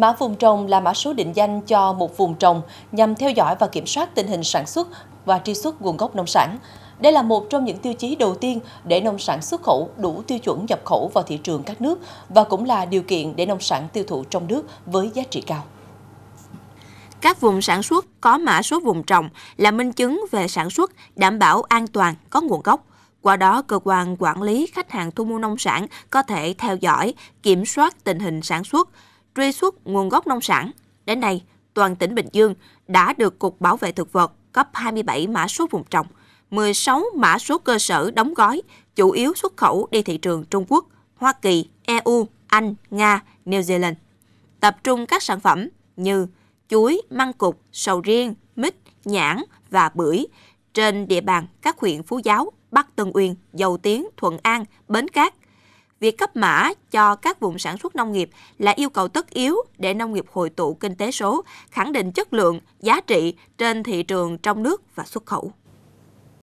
Mã vùng trồng là mã số định danh cho một vùng trồng nhằm theo dõi và kiểm soát tình hình sản xuất và truy xuất nguồn gốc nông sản. Đây là một trong những tiêu chí đầu tiên để nông sản xuất khẩu đủ tiêu chuẩn nhập khẩu vào thị trường các nước và cũng là điều kiện để nông sản tiêu thụ trong nước với giá trị cao. Các vùng sản xuất có mã số vùng trồng là minh chứng về sản xuất đảm bảo an toàn, có nguồn gốc. Qua đó, cơ quan quản lý khách hàng thu mua nông sản có thể theo dõi, kiểm soát tình hình sản xuất, truy xuất nguồn gốc nông sản. Đến nay, toàn tỉnh Bình Dương đã được Cục Bảo vệ Thực vật cấp 27 mã số vùng trồng, 16 mã số cơ sở đóng gói, chủ yếu xuất khẩu đi thị trường Trung Quốc, Hoa Kỳ, EU, Anh, Nga, New Zealand. Tập trung các sản phẩm như chuối, măng cục, sầu riêng, mít, nhãn và bưởi trên địa bàn các huyện Phú Giáo, Bắc Tân Uyên, Dầu Tiến, Thuận An, Bến Cát, Việc cấp mã cho các vùng sản xuất nông nghiệp là yêu cầu tất yếu để nông nghiệp hội tụ kinh tế số, khẳng định chất lượng, giá trị trên thị trường trong nước và xuất khẩu.